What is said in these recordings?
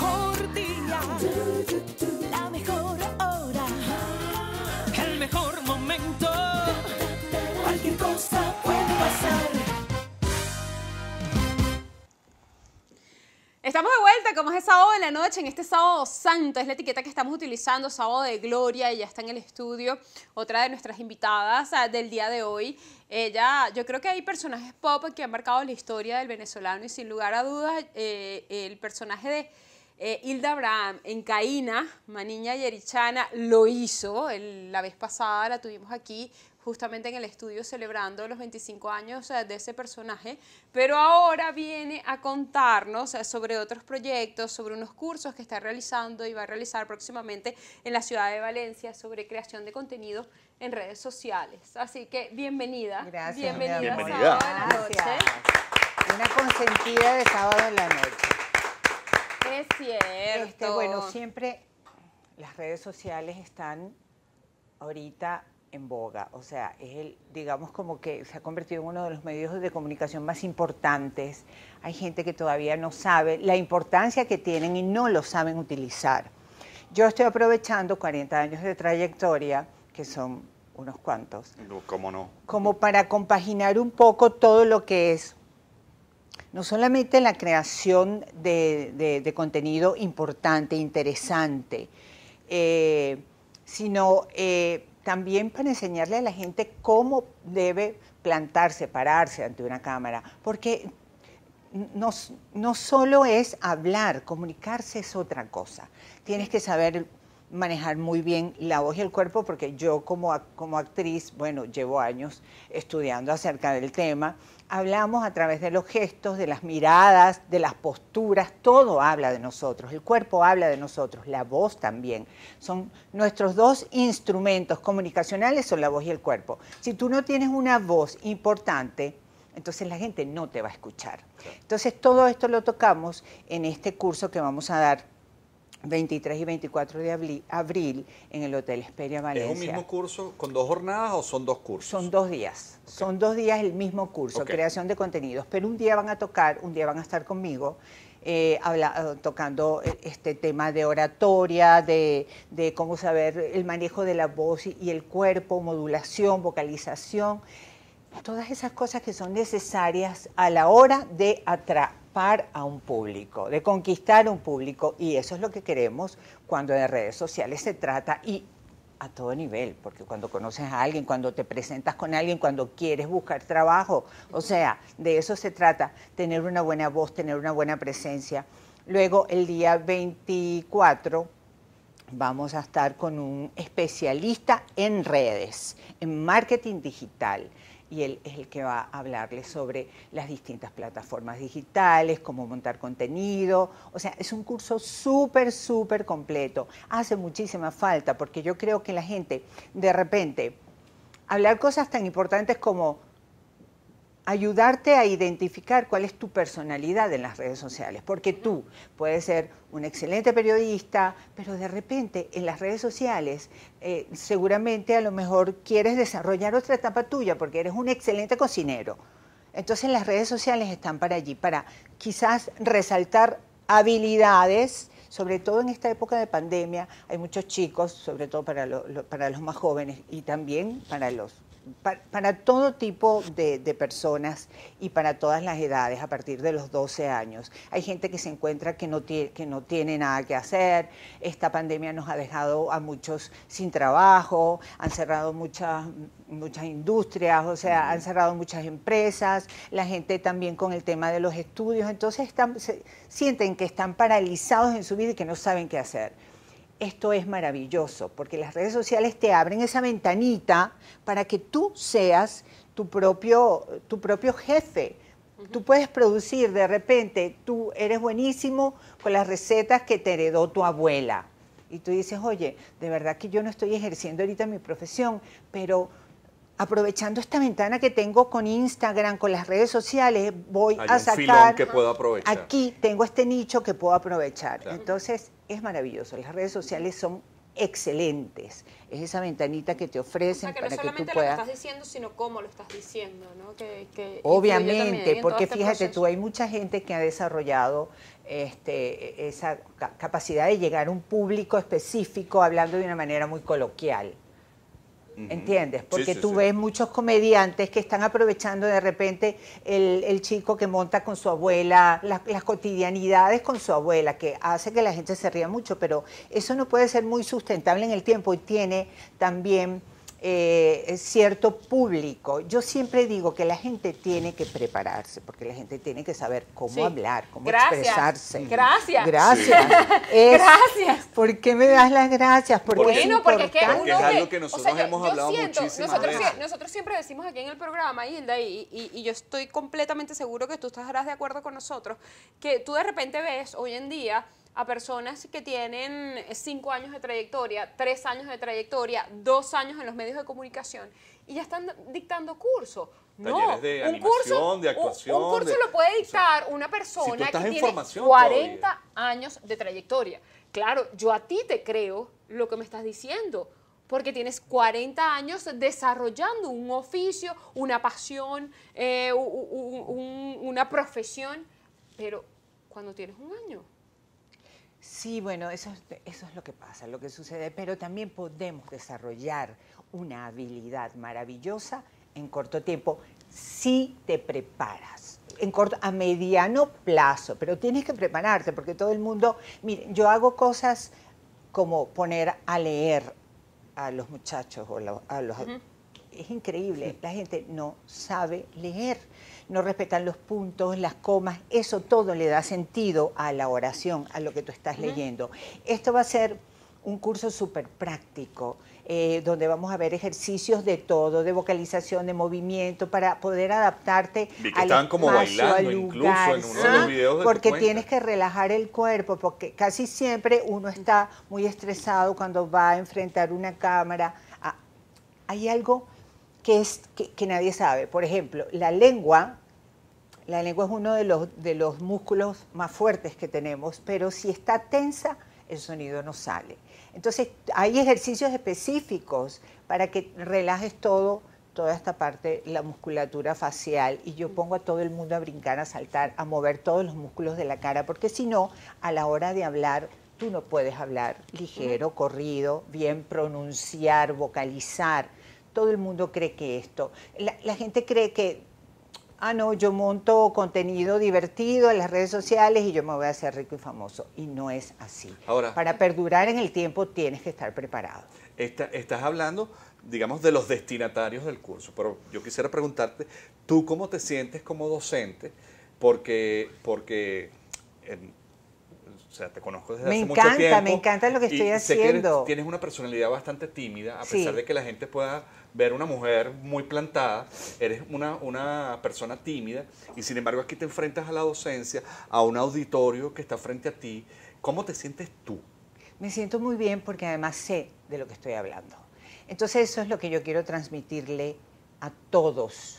mejor día, la mejor hora, el mejor momento. Cualquier cosa puede pasar. Estamos de vuelta, como es el sábado de la noche, en este sábado santo, es la etiqueta que estamos utilizando, sábado de gloria, ella está en el estudio otra de nuestras invitadas ah, del día de hoy. Ella, yo creo que hay personajes pop que han marcado la historia del venezolano y sin lugar a dudas eh, el personaje de eh, Hilda Abraham en Caína, Maniña Yerichana, lo hizo. la vez pasada la tuvimos aquí justamente en el estudio celebrando los 25 años de ese personaje, pero ahora viene a contarnos sobre otros proyectos, sobre unos cursos que está realizando y va a realizar próximamente en la ciudad de Valencia sobre creación de contenido en redes sociales. Así que bienvenida. Bienvenida. bienvenida. Sábado Una consentida de sábado en la noche. Es este, cierto. bueno, siempre las redes sociales están ahorita en boga, o sea, es el, digamos como que se ha convertido en uno de los medios de comunicación más importantes. Hay gente que todavía no sabe la importancia que tienen y no lo saben utilizar. Yo estoy aprovechando 40 años de trayectoria, que son unos cuantos. ¿Cómo no? Como para compaginar un poco todo lo que es no solamente la creación de, contenido importante, interesante, eh, sino eh, también para enseñarle a la gente cómo debe plantarse, pararse ante una cámara, porque no, solo es hablar, comunicarse es otra cosa. Tienes que saber manejar muy bien la voz y el cuerpo, porque yo como, como actriz, bueno, llevo años estudiando acerca del tema, hablamos a través de los gestos, de las miradas, de las posturas, todo habla de nosotros, el cuerpo habla de nosotros, la voz también. Son nuestros dos instrumentos comunicacionales, son la voz y el cuerpo. Si tú no tienes una voz importante, entonces la gente no te va a escuchar. Entonces todo esto lo tocamos en este curso que vamos a dar 23 y 24 de abril en el Hotel Esperia Valencia. ¿Es un mismo curso con dos jornadas o son dos cursos? Son dos días. Son dos días el mismo curso, creación de contenidos. Pero un día van a tocar, un día van a estar conmigo. Eh, habla, eh, tocando eh, este tema de oratoria, de, de, cómo saber el manejo de la voz y el cuerpo, modulación, vocalización, todas esas cosas que son necesarias a la hora de atraer a un público, de conquistar un público, y eso es lo que queremos cuando en redes sociales se trata, y a todo nivel, porque cuando conoces a alguien, cuando te presentas con alguien, cuando quieres buscar trabajo, o sea, de eso se trata, tener una buena voz, tener una buena presencia. Luego el día 24 vamos a estar con un especialista en redes, en marketing digital y él es el que va a hablarle sobre las distintas plataformas digitales, cómo montar contenido. O sea, es un curso súper, súper completo. Hace muchísima falta porque yo creo que la gente de repente hablar cosas tan importantes como ayudarte a identificar cuál es tu personalidad en las redes sociales, porque tú puedes ser un excelente periodista, pero de repente en las redes sociales eh, seguramente a lo mejor quieres desarrollar otra etapa tuya porque eres un excelente cocinero. Entonces las redes sociales están para allí, para quizás resaltar habilidades, sobre todo en esta época de pandemia, hay muchos chicos, sobre todo para, para los más jóvenes y también para los para, todo tipo de, personas y para todas las edades a partir de los 12 años. Hay gente que se encuentra que no, tiene, que no tiene nada que hacer, esta pandemia nos ha dejado a muchos sin trabajo, han cerrado muchas, muchas industrias, o sea, han cerrado muchas empresas, la gente también con el tema de los estudios, entonces se, sienten que están paralizados en su vida y que no saben qué hacer esto es maravilloso, porque las redes sociales te abren esa ventanita para que tú seas tu propio, tu propio jefe. Tú puedes producir de repente, tú eres buenísimo con las recetas que te heredó tu abuela. Y tú dices, oye, de verdad que yo no estoy ejerciendo ahorita mi profesión, pero aprovechando esta ventana que tengo con Instagram, con las redes sociales, voy a sacar. Aquí tengo este nicho que puedo aprovechar. Entonces, es maravilloso. Las redes sociales son excelentes. Es esa ventanita que te ofrecen que no para que tú puedas. Lo que estás diciendo, sino cómo lo estás diciendo, ¿no? Obviamente, porque este fíjate tú, hay mucha gente que ha desarrollado este, e-, esa capacidad de llegar a un público específico hablando de una manera muy coloquial. ¿Entiendes? Porque tú ves muchos comediantes que están aprovechando de repente el, chico que monta con su abuela, las, cotidianidades con su abuela, que hace que la gente se ría mucho, pero eso no puede ser muy sustentable en el tiempo y tiene también eh, cierto público. Yo siempre digo que la gente tiene que prepararse, porque la gente tiene que saber cómo hablar, cómo expresarse. Gracias. Gracias. gracias. ¿Por qué me das las gracias? Porque bueno, porque es, algo que nosotros hemos hablado siento, muchísimas nosotros, Nosotros siempre decimos aquí en el programa, Hilda, y, y yo estoy completamente seguro que tú estarás de acuerdo con nosotros, que tú de repente ves hoy en día a personas que tienen cinco años de trayectoria, tres años de trayectoria, dos años en los medios de comunicación y ya están dictando cursos. No, de un curso, de actuación. Un, curso lo puede dictar una persona que tiene 40 años de trayectoria. Claro, yo a ti te creo lo que me estás diciendo, porque tienes 40 años desarrollando un oficio, una pasión, eh, una profesión, pero cuando tienes un año Sí, bueno, eso, eso es lo que pasa, lo que sucede, pero también podemos desarrollar una habilidad maravillosa en corto tiempo si te preparas. En corto, a mediano plazo, pero tienes que prepararte porque todo el mundo, mire, yo hago cosas como poner a leer a los muchachos o a los es increíble, la gente no sabe leer, no respetan los puntos, las comas, eso todo le da sentido a la oración, a lo que tú estás leyendo. Esto va a ser un curso súper práctico, eh, donde vamos a ver ejercicios de todo, de vocalización, de movimiento, para poder adaptarte al lugar, porque tienes que relajar el cuerpo, porque casi siempre uno está muy estresado cuando va a enfrentar una cámara. Ah, hay algo que, nadie sabe. Por ejemplo, la lengua la lengua es uno de los, de los, músculos más fuertes que tenemos, pero si está tensa, el sonido no sale. Entonces, hay ejercicios específicos para que relajes todo, toda esta parte, la musculatura facial, y yo pongo a todo el mundo a brincar, a saltar, a mover todos los músculos de la cara, porque si no, a la hora de hablar, tú no puedes hablar ligero, corrido, bien pronunciar, vocalizar todo el mundo cree que esto. La, gente cree que, ah, no, yo monto contenido divertido en las redes sociales y yo me voy a hacer rico y famoso. Y no es así. Ahora, Para perdurar en el tiempo tienes que estar preparado. estás hablando, digamos, de los destinatarios del curso, pero yo quisiera preguntarte, ¿tú cómo te sientes como docente? Porque, porque sea, te conozco desde hace mucho tiempo. Me encanta lo que estoy haciendo. Que tienes una personalidad bastante tímida, a pesar de que la gente pueda ver una mujer muy plantada, eres una, una persona tímida y sin embargo aquí te enfrentas a la docencia, a un auditorio que está frente a ti. ¿Cómo te sientes tú? Me siento muy bien porque además sé de lo que estoy hablando. Entonces eso es lo que yo quiero transmitirle a todos,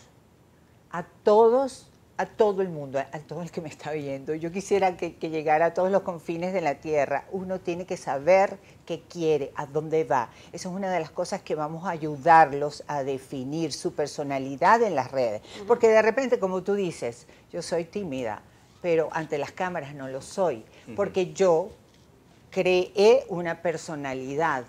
a todos a todo el mundo, a, todo el que me está viendo. Yo quisiera que, que, llegara a todos los confines de la Tierra. Uno tiene que saber qué quiere, a dónde va. Esa es una de las cosas que vamos a ayudarlos a definir su personalidad en las redes. Porque de repente, como tú dices, yo soy tímida, pero ante las cámaras no lo soy. Porque yo creé una personalidad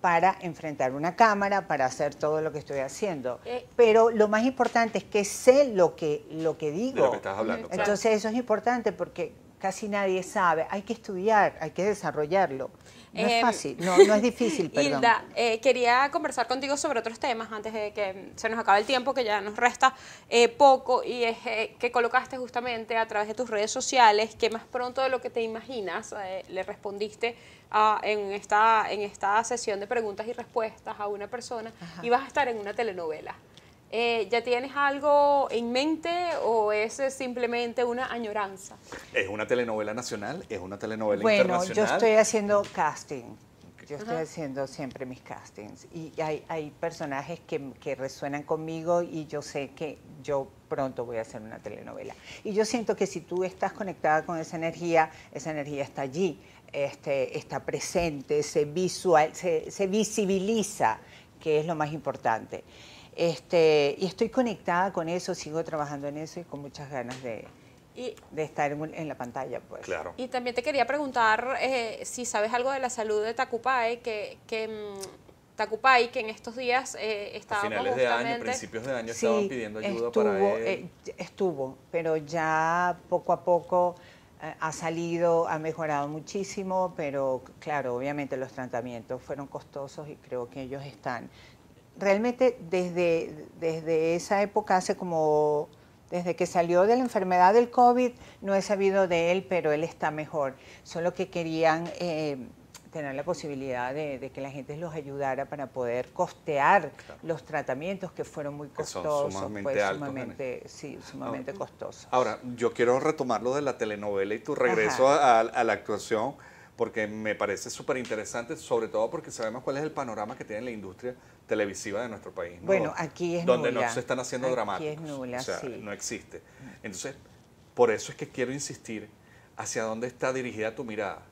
para enfrentar una cámara, para hacer todo lo que estoy haciendo. Eh. Pero lo más importante es que sé lo que, lo que digo. lo que estás hablando. Entonces eso es importante porque casi nadie sabe. Hay que estudiar, hay que desarrollarlo. No es em, fácil, no, es difícil, perdón. Hilda, eh, quería conversar contigo sobre otros temas antes de que se nos acabe el tiempo, que ya nos resta eh, poco, y es eh, que colocaste justamente a través de tus redes sociales que más pronto de lo que te imaginas le respondiste a, en, esta, en esta sesión de preguntas y respuestas a una persona y vas a estar en una telenovela. Eh, ¿Ya tienes algo en mente o es eh, simplemente una añoranza? Es una telenovela nacional, es una telenovela internacional. Bueno, yo estoy haciendo casting. Yo estoy haciendo siempre mis castings y hay, personajes que, resuenan conmigo y yo sé que yo pronto voy a hacer una telenovela. Y yo siento que si tú estás conectada con esa energía, esa energía está allí, este, está presente, se, visual, se, se visibiliza, que es lo más importante. Este, y estoy conectada con eso, sigo trabajando en eso y con muchas ganas de, estar en, la pantalla. Pues. Y también te quería preguntar eh, si sabes algo de la salud de Tacupay, que, que mm, que en estos días eh, estábamos A finales de año, principios de año, estaban pidiendo ayuda para eh, él. estuvo, pero ya poco a poco eh, ha salido, ha mejorado muchísimo, pero claro, obviamente los tratamientos fueron costosos y creo que ellos están realmente desde, desde esa época, hace como, desde que salió de la enfermedad del COVID, no he sabido de él, pero él está mejor. Solo que querían eh, tener la posibilidad de, que la gente los ayudara para poder costear los tratamientos que fueron muy costosos, pues, sumamente, sumamente, sí, sumamente ahora, costosos. Ahora, yo quiero retomar lo de la telenovela y tu regreso a, la actuación porque me parece súper interesante, sobre todo porque sabemos cuál es el panorama que tiene la industria televisiva de nuestro país. Bueno, aquí es Donde no se están haciendo aquí Es nula, no existe. Entonces, por eso es que quiero insistir hacia dónde está dirigida tu mirada.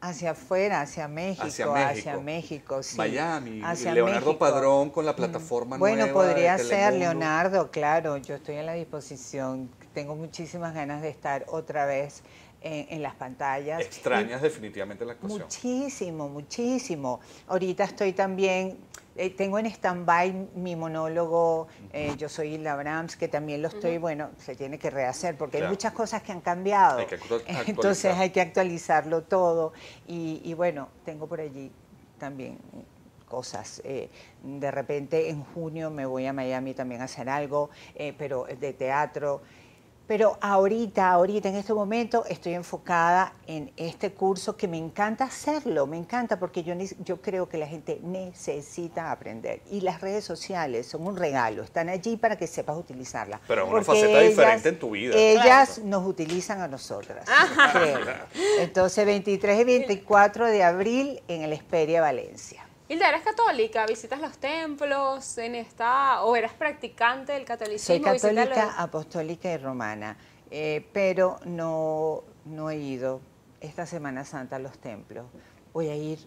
Hacia afuera, hacia México, hacia México, sí. Miami, Leonardo Padrón con la mm. plataforma bueno, nueva. Bueno, podría ser Leonardo, claro, yo estoy a la disposición. Tengo muchísimas ganas de estar otra vez en, las pantallas. Extrañas definitivamente la actuación. Muchísimo, muchísimo. Ahorita estoy también, eh, tengo en stand-by mi monólogo, eh, yo soy Hilda Brahms, que también lo estoy, bueno, se tiene que rehacer porque hay muchas cosas que han cambiado. Entonces hay que actualizarlo todo. Y, bueno, tengo por allí también cosas. Eh, de repente en junio me voy a Miami también a hacer algo, pero de teatro. Pero ahorita, ahorita, en este momento, estoy enfocada en este curso que me encanta hacerlo, me encanta porque yo, yo creo que la gente necesita aprender. Y las redes sociales son un regalo, están allí para que sepas utilizarlas. Pero una faceta ellas, diferente en tu vida. Ellas nos utilizan a nosotras. Ah. Entonces, 23 y 24 de abril en el Esperia Valencia. Hilda, ¿eres católica? ¿Visitas los templos en esta, o eras practicante del catolicismo? Soy católica, apostólica y romana, eh, pero no, no he ido esta Semana Santa a los templos. Voy a ir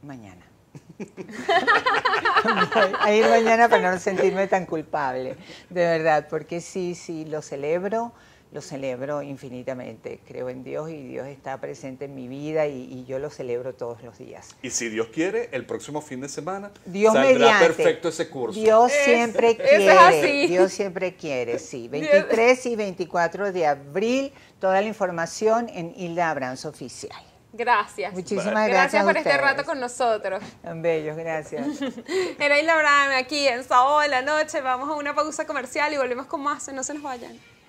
mañana. Voy a ir mañana para no sentirme tan culpable, de verdad, porque sí, sí, lo celebro lo celebro infinitamente. Creo en Dios y Dios está presente en mi vida y, yo lo celebro todos los días. Y si Dios quiere, el próximo fin de semana Dios saldrá perfecto ese curso. Dios siempre quiere. Dios siempre quiere, sí. 23 y 24 de abril, toda la información en Hilda Abranzo Oficial. Gracias. Muchísimas gracias. Gracias por este rato con nosotros. Bellos, gracias. Era Hilda aquí en Sao la noche. Vamos a una pausa comercial y volvemos con más. No se nos vayan.